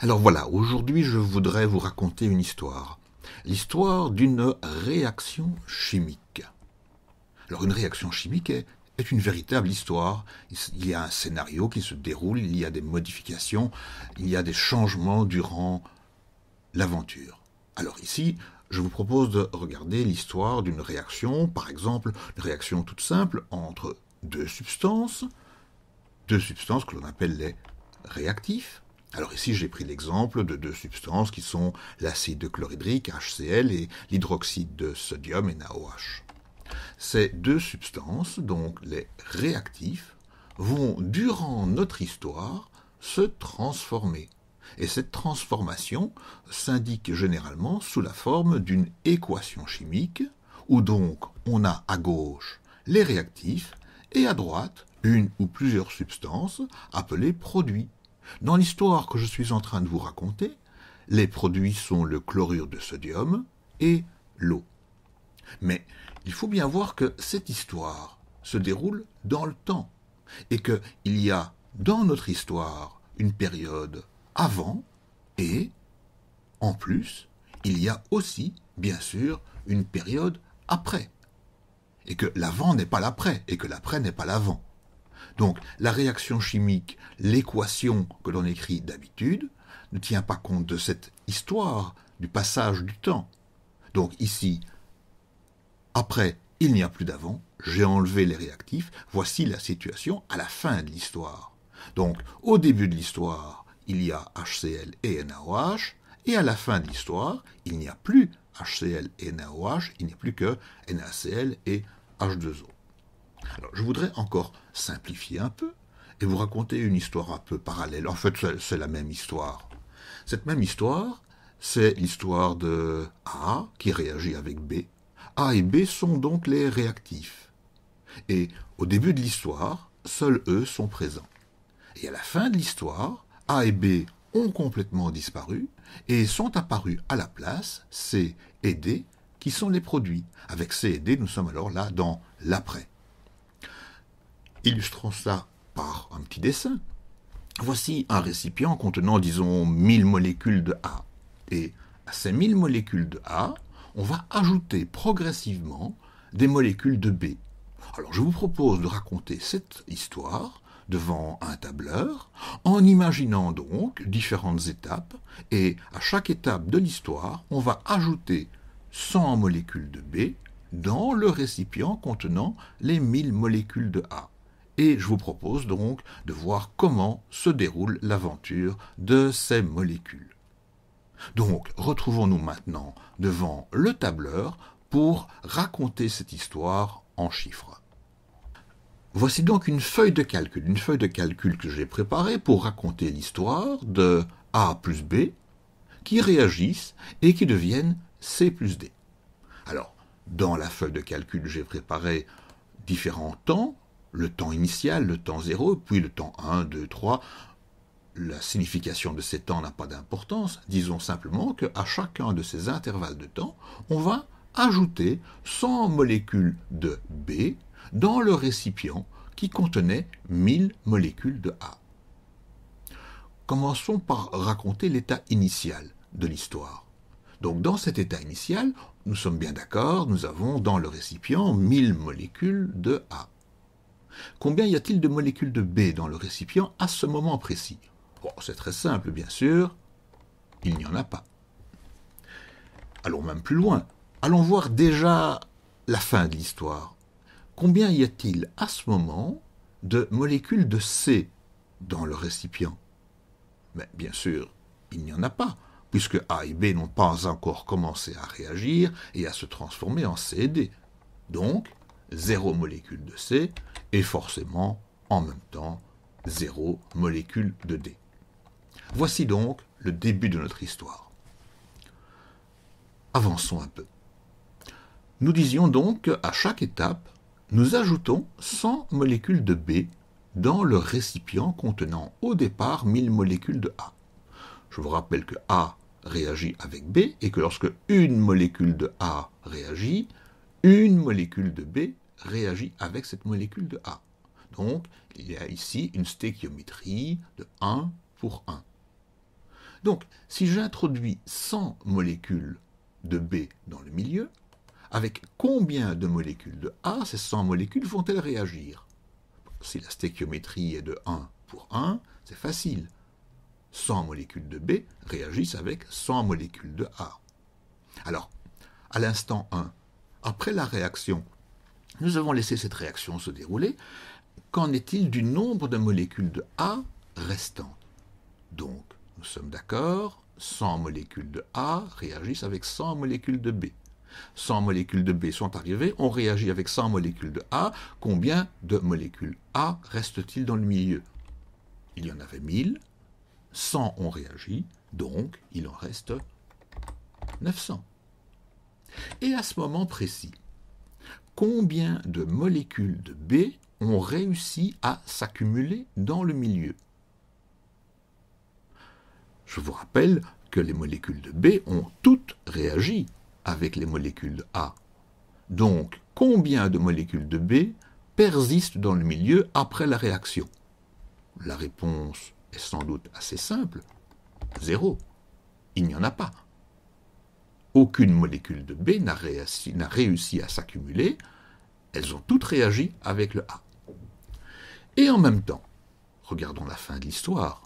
Alors voilà, aujourd'hui je voudrais vous raconter une histoire. L'histoire d'une réaction chimique. Alors une réaction chimique est, une véritable histoire. Il y a un scénario qui se déroule, il y a des modifications, il y a des changements durant l'aventure. Alors ici, je vous propose de regarder l'histoire d'une réaction, par exemple une réaction toute simple entre deux substances, deux substances que l'on appelle les réactifs, alors ici, j'ai pris l'exemple de deux substances qui sont l'acide chlorhydrique, HCl, et l'hydroxyde de sodium, NaOH. Ces deux substances, donc les réactifs, vont, durant notre histoire, se transformer. Et cette transformation s'indique généralement sous la forme d'une équation chimique, où donc on a à gauche les réactifs et à droite une ou plusieurs substances appelées produits. Dans l'histoire que je suis en train de vous raconter, les produits sont le chlorure de sodium et l'eau. Mais il faut bien voir que cette histoire se déroule dans le temps et qu'il y a dans notre histoire une période avant et, en plus, il y a aussi, bien sûr, une période après. Et que l'avant n'est pas l'après et que l'après n'est pas l'avant. Donc la réaction chimique, l'équation que l'on écrit d'habitude, ne tient pas compte de cette histoire du passage du temps. Donc ici, après, il n'y a plus d'avant, j'ai enlevé les réactifs, voici la situation à la fin de l'histoire. Donc au début de l'histoire, il y a HCl et NaOH, et à la fin de l'histoire, il n'y a plus HCl et NaOH, il n'y a plus que NaCl et H2O. Alors je voudrais encore simplifier un peu et vous racontez une histoire un peu parallèle. En fait, c'est la même histoire. Cette même histoire, c'est l'histoire de A qui réagit avec B. A et B sont donc les réactifs. Et au début de l'histoire, seuls eux sont présents. Et à la fin de l'histoire, A et B ont complètement disparu et sont apparus à la place C et D qui sont les produits. Avec C et D, nous sommes alors là dans l'après. Illustrons ça par un petit dessin. Voici un récipient contenant, disons, 1000 molécules de A. Et à ces 1000 molécules de A, on va ajouter progressivement des molécules de B. Alors je vous propose de raconter cette histoire devant un tableur, en imaginant donc différentes étapes, et à chaque étape de l'histoire, on va ajouter 100 molécules de B dans le récipient contenant les 1000 molécules de A et je vous propose donc de voir comment se déroule l'aventure de ces molécules. Donc, retrouvons-nous maintenant devant le tableur pour raconter cette histoire en chiffres. Voici donc une feuille de calcul, une feuille de calcul que j'ai préparée pour raconter l'histoire de A plus B qui réagissent et qui deviennent C plus D. Alors, dans la feuille de calcul, j'ai préparé différents temps le temps initial, le temps 0, puis le temps 1, 2, 3. La signification de ces temps n'a pas d'importance. Disons simplement qu'à chacun de ces intervalles de temps, on va ajouter 100 molécules de B dans le récipient qui contenait 1000 molécules de A. Commençons par raconter l'état initial de l'histoire. Donc dans cet état initial, nous sommes bien d'accord, nous avons dans le récipient 1000 molécules de A. Combien y a-t-il de molécules de B dans le récipient à ce moment précis C'est très simple, bien sûr. Il n'y en a pas. Allons même plus loin. Allons voir déjà la fin de l'histoire. Combien y a-t-il à ce moment de molécules de C dans le récipient Mais bien sûr, il n'y en a pas, puisque A et B n'ont pas encore commencé à réagir et à se transformer en C et D. Donc, zéro molécule de C, et forcément, en même temps, zéro molécule de D. Voici donc le début de notre histoire. Avançons un peu. Nous disions donc qu'à chaque étape, nous ajoutons 100 molécules de B dans le récipient contenant au départ 1000 molécules de A. Je vous rappelle que A réagit avec B et que lorsque une molécule de A réagit, une molécule de B réagit avec cette molécule de A. Donc, il y a ici une stéchiométrie de 1 pour 1. Donc, si j'introduis 100 molécules de B dans le milieu, avec combien de molécules de A ces 100 molécules vont-elles réagir Si la stéchiométrie est de 1 pour 1, c'est facile. 100 molécules de B réagissent avec 100 molécules de A. Alors, à l'instant 1, après la réaction, nous avons laissé cette réaction se dérouler. Qu'en est-il du nombre de molécules de A restantes Donc, nous sommes d'accord, 100 molécules de A réagissent avec 100 molécules de B. 100 molécules de B sont arrivées, on réagit avec 100 molécules de A. Combien de molécules A restent-ils dans le milieu Il y en avait 1000, 100 ont réagi, donc il en reste 900. Et à ce moment précis, combien de molécules de B ont réussi à s'accumuler dans le milieu. Je vous rappelle que les molécules de B ont toutes réagi avec les molécules de A. Donc, combien de molécules de B persistent dans le milieu après la réaction La réponse est sans doute assez simple. Zéro. Il n'y en a pas aucune molécule de B n'a réussi, à s'accumuler, elles ont toutes réagi avec le A. Et en même temps, regardons la fin de l'histoire,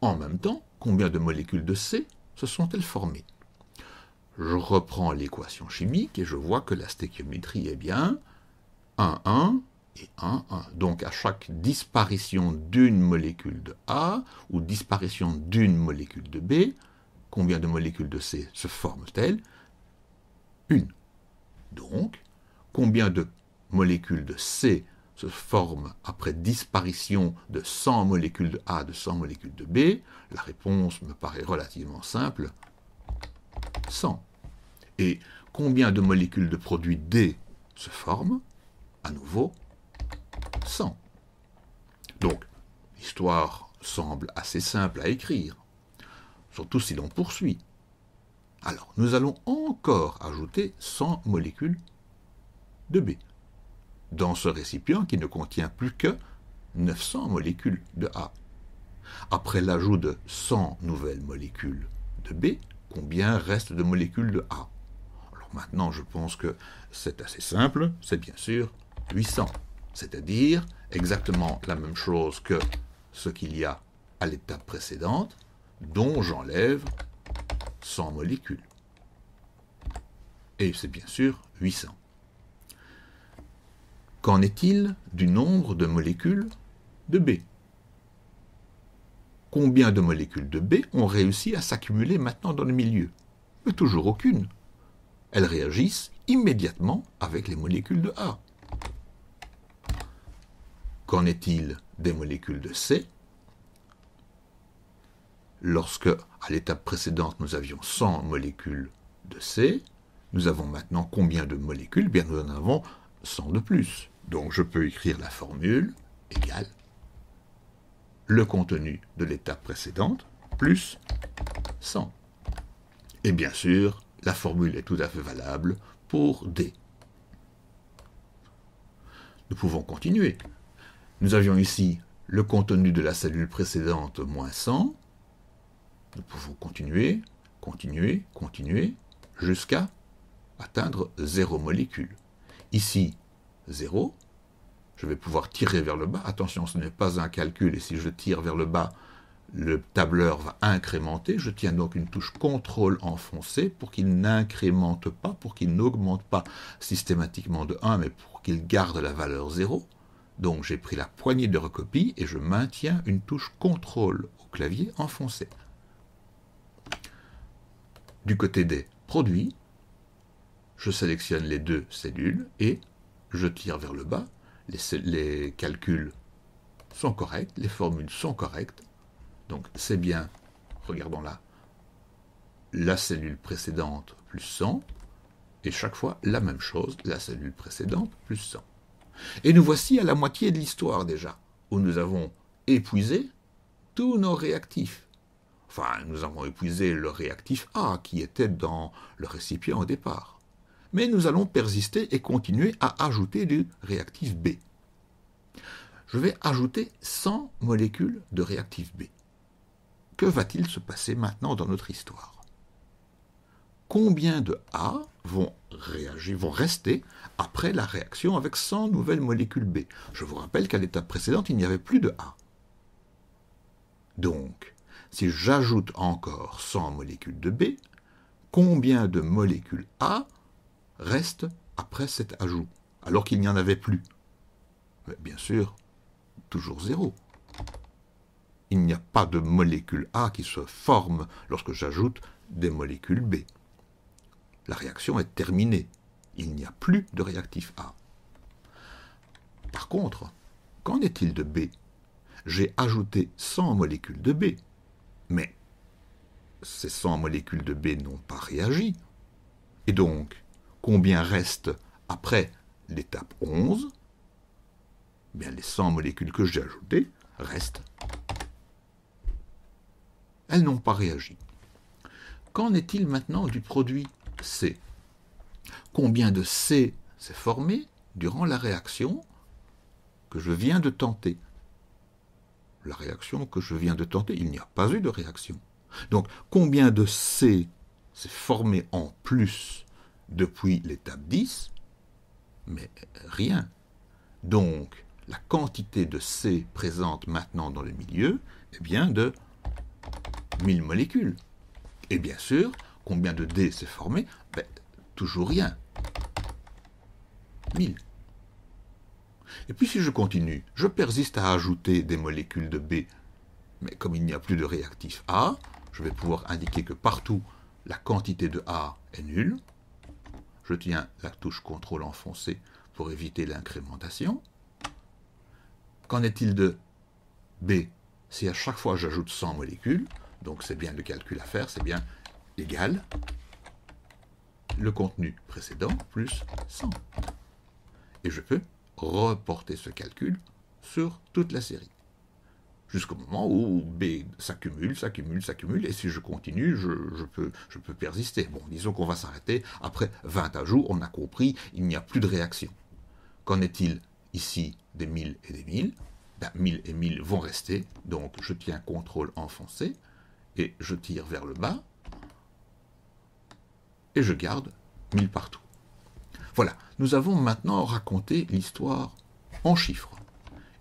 en même temps, combien de molécules de C se sont-elles formées Je reprends l'équation chimique et je vois que la stéchiométrie est bien 1, 1 et 1, 1. Donc à chaque disparition d'une molécule de A ou disparition d'une molécule de B, combien de molécules de C se forment-elles Une. Donc, combien de molécules de C se forment après disparition de 100 molécules de A, de 100 molécules de B La réponse me paraît relativement simple, 100. Et combien de molécules de produit D se forment À nouveau, 100. Donc, l'histoire semble assez simple à écrire surtout si l'on poursuit. Alors, nous allons encore ajouter 100 molécules de B dans ce récipient qui ne contient plus que 900 molécules de A. Après l'ajout de 100 nouvelles molécules de B, combien reste de molécules de A Alors maintenant, je pense que c'est assez simple, c'est bien sûr 800, c'est-à-dire exactement la même chose que ce qu'il y a à l'étape précédente, dont j'enlève 100 molécules. Et c'est bien sûr 800. Qu'en est-il du nombre de molécules de B Combien de molécules de B ont réussi à s'accumuler maintenant dans le milieu Mais toujours aucune. Elles réagissent immédiatement avec les molécules de A. Qu'en est-il des molécules de C lorsque, à l'étape précédente, nous avions 100 molécules de C, nous avons maintenant combien de molécules eh Bien, nous en avons 100 de plus. Donc, je peux écrire la formule égale le contenu de l'étape précédente plus 100. Et bien sûr, la formule est tout à fait valable pour D. Nous pouvons continuer. Nous avions ici le contenu de la cellule précédente moins 100, nous pouvons continuer, continuer, continuer, jusqu'à atteindre zéro molécule. Ici, zéro, je vais pouvoir tirer vers le bas. Attention, ce n'est pas un calcul, et si je tire vers le bas, le tableur va incrémenter. Je tiens donc une touche Ctrl enfoncée pour qu'il n'incrémente pas, pour qu'il n'augmente pas systématiquement de 1, mais pour qu'il garde la valeur 0. Donc j'ai pris la poignée de recopie et je maintiens une touche contrôle au clavier enfoncée. Du côté des produits, je sélectionne les deux cellules et je tire vers le bas. Les, calculs sont corrects, les formules sont correctes. Donc c'est bien, regardons là, la cellule précédente plus 100, et chaque fois la même chose, la cellule précédente plus 100. Et nous voici à la moitié de l'histoire déjà, où nous avons épuisé tous nos réactifs. Enfin, nous avons épuisé le réactif A qui était dans le récipient au départ. Mais nous allons persister et continuer à ajouter du réactif B. Je vais ajouter 100 molécules de réactif B. Que va-t-il se passer maintenant dans notre histoire Combien de A vont réagir, vont rester après la réaction avec 100 nouvelles molécules B Je vous rappelle qu'à l'étape précédente, il n'y avait plus de A. Donc, si j'ajoute encore 100 molécules de B, combien de molécules A restent après cet ajout, alors qu'il n'y en avait plus Bien sûr, toujours zéro. Il n'y a pas de molécule A qui se forme lorsque j'ajoute des molécules B. La réaction est terminée. Il n'y a plus de réactif A. Par contre, qu'en est-il de B J'ai ajouté 100 molécules de B. Mais ces 100 molécules de B n'ont pas réagi. Et donc, combien reste après l'étape 11 Bien, les 100 molécules que j'ai ajoutées restent. Elles n'ont pas réagi. Qu'en est-il maintenant du produit C Combien de C s'est formé durant la réaction que je viens de tenter la réaction que je viens de tenter. Il n'y a pas eu de réaction. Donc combien de C s'est formé en plus depuis l'étape 10 Mais rien. Donc la quantité de C présente maintenant dans le milieu est eh bien de 1000 molécules. Et bien sûr, combien de D s'est formé ben, Toujours rien. 1000. Et puis si je continue, je persiste à ajouter des molécules de B. Mais comme il n'y a plus de réactif A, je vais pouvoir indiquer que partout, la quantité de A est nulle. Je tiens la touche CTRL enfoncée pour éviter l'incrémentation. Qu'en est-il de B Si à chaque fois j'ajoute 100 molécules, donc c'est bien le calcul à faire, c'est bien égal le contenu précédent plus 100. Et je peux reporter ce calcul sur toute la série. Jusqu'au moment où B s'accumule, s'accumule, s'accumule, et si je continue, je, peux, je peux persister. Bon, disons qu'on va s'arrêter après 20 ajouts, on a compris, il n'y a plus de réaction. Qu'en est-il ici des 1000 et des 1000 ben, 1000 et 1000 vont rester, donc je tiens contrôle enfoncé, et je tire vers le bas, et je garde 1000 partout. Voilà, nous avons maintenant raconté l'histoire en chiffres.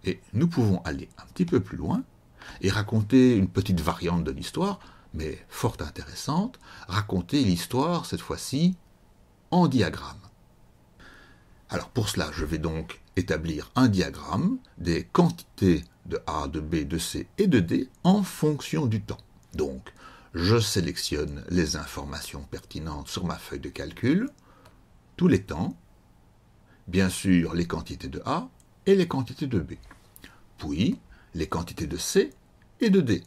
Et nous pouvons aller un petit peu plus loin et raconter une petite variante de l'histoire, mais fort intéressante, raconter l'histoire cette fois-ci en diagramme. Alors pour cela, je vais donc établir un diagramme des quantités de A, de B, de C et de D en fonction du temps. Donc, je sélectionne les informations pertinentes sur ma feuille de calcul, tous les temps, bien sûr les quantités de A et les quantités de B, puis les quantités de C et de D.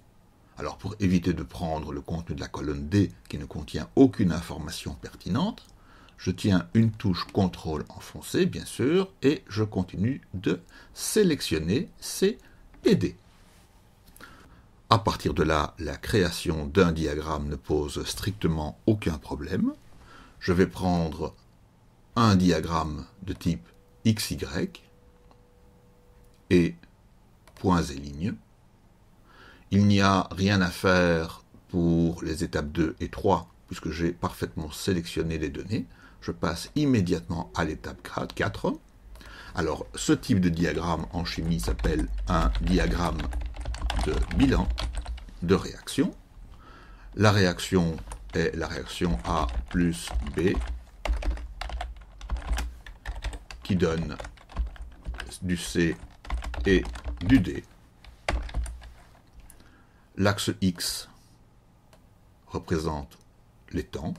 Alors pour éviter de prendre le contenu de la colonne D qui ne contient aucune information pertinente, je tiens une touche CTRL enfoncée, bien sûr, et je continue de sélectionner C et D. À partir de là, la création d'un diagramme ne pose strictement aucun problème. Je vais prendre un diagramme de type XY et points et lignes. Il n'y a rien à faire pour les étapes 2 et 3 puisque j'ai parfaitement sélectionné les données. Je passe immédiatement à l'étape 4. Alors, ce type de diagramme en chimie s'appelle un diagramme de bilan de réaction. La réaction est la réaction A plus B qui donne du C et du D. L'axe X représente les temps.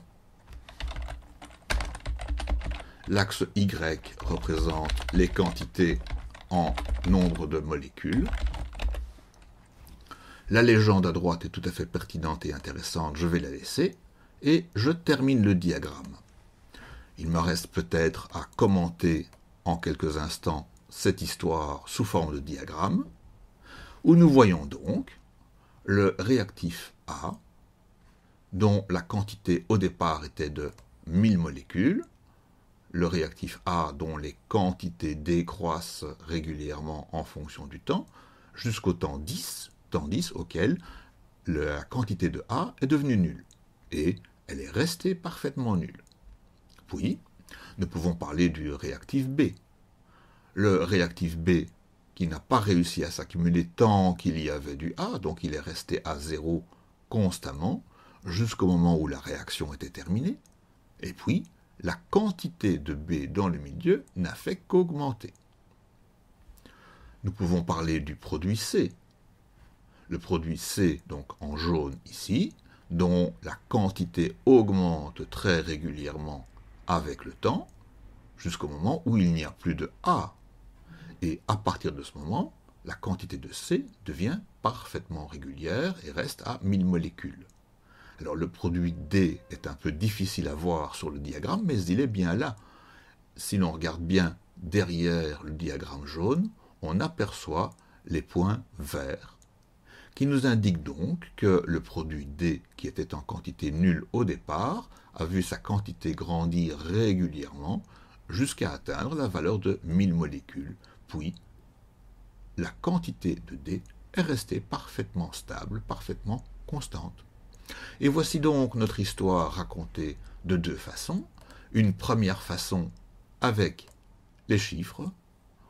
L'axe Y représente les quantités en nombre de molécules. La légende à droite est tout à fait pertinente et intéressante, je vais la laisser. Et je termine le diagramme. Il me reste peut-être à commenter en quelques instants cette histoire sous forme de diagramme, où nous voyons donc le réactif A, dont la quantité au départ était de 1000 molécules, le réactif A dont les quantités décroissent régulièrement en fonction du temps, jusqu'au temps 10, temps 10 auquel la quantité de A est devenue nulle, et elle est restée parfaitement nulle. Puis, nous pouvons parler du réactif B. Le réactif B qui n'a pas réussi à s'accumuler tant qu'il y avait du A, donc il est resté à zéro constamment jusqu'au moment où la réaction était terminée, et puis la quantité de B dans le milieu n'a fait qu'augmenter. Nous pouvons parler du produit C. Le produit C, donc en jaune ici, dont la quantité augmente très régulièrement avec le temps, jusqu'au moment où il n'y a plus de A. Et à partir de ce moment, la quantité de C devient parfaitement régulière et reste à 1000 molécules. Alors le produit D est un peu difficile à voir sur le diagramme, mais il est bien là. Si l'on regarde bien derrière le diagramme jaune, on aperçoit les points verts qui nous indique donc que le produit D, qui était en quantité nulle au départ, a vu sa quantité grandir régulièrement jusqu'à atteindre la valeur de 1000 molécules, puis la quantité de D est restée parfaitement stable, parfaitement constante. Et voici donc notre histoire racontée de deux façons. Une première façon avec les chiffres,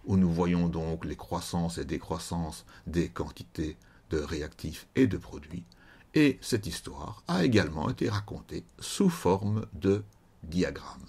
où nous voyons donc les croissances et décroissances des quantités de réactifs et de produits, et cette histoire a également été racontée sous forme de diagramme.